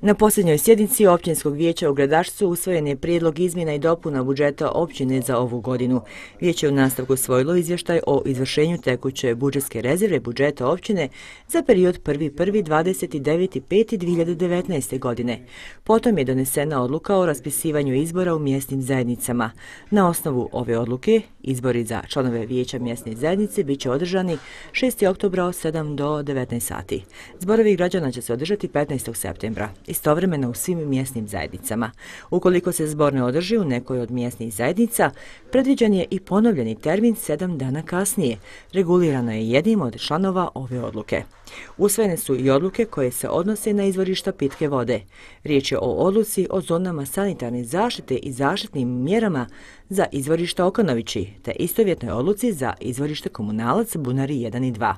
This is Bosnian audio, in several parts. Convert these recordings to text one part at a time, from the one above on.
Na posljednjoj sjednici općinskog vijeća u gradašcu usvojen je prijedlog izmjena i dopuna budžeta općine za ovu godinu. Vijeće je u nastavku svojilo izvještaj o izvršenju tekuće budžetske rezerve budžeta općine za period 1.1.29.5.2019. godine. Potom je donesena odluka o raspisivanju izbora u mjesnim zajednicama. Na osnovu ove odluke Izbori za članove vijeća mjesne zajednice bit će održani 6. oktobra od 7 do 19 sati. Zborovi građana će se održati 15. septembra, istovremeno u svim mjesnim zajednicama. Ukoliko se zbor ne održi u nekoj od mjesnih zajednica, predviđan je i ponovljeni termin 7 dana kasnije. Regulirano je jednim od članova ove odluke. Usvojene su i odluke koje se odnose na izvorišta pitke vode. Riječ je o odluci o zonama sanitarne zaštite i zaštitnim mjerama za izvorišta Okanovići, te istovjetnoj odluci za izvorište komunalac Bunari 1 i 2.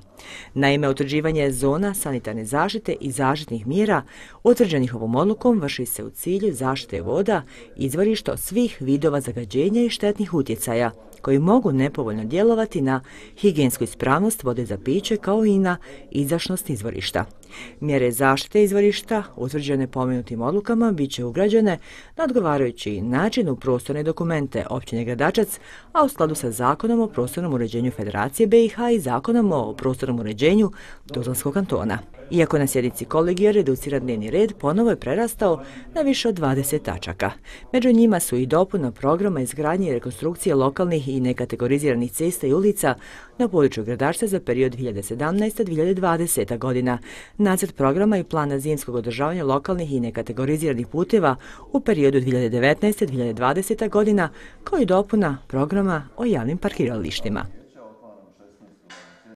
Naime, utvrđivanje zona sanitarne zaštite i zaštitnih mjera utvrđenih ovom odlukom vrši se u cilju zaštite voda, izvorišta svih vidova zagađenja i štetnih utjecaja koji mogu nepovoljno djelovati na higijensku ispravnost vode za piće kao i na izašnost izvorišta. Mjere zaštite izvorišta, utvrđene pomenutim odlukama, bit će ugrađene na odgovarajući način u prostorne dokumente općine Gradačac, a u skladu sa Zakonom o prostornom uređenju Federacije BiH i Zakonom o prostornom uređenju Tuzlanskog kantona. Iako na sjednici kolegija reducira dnevni red, ponovo je prerastao na više od 20 tačaka. Među njima su i dopuna programa izgradnje i rekonstrukcije lokalnih i nekategoriziranih cesta i ulica na području gradašta za period 2017-2020. godina, Nacrt programa i plana zimskog održavanja lokalnih i nekategoriziranih puteva u periodu 2019. 2020. godina kao i dopuna programa o javnim parkiralištima.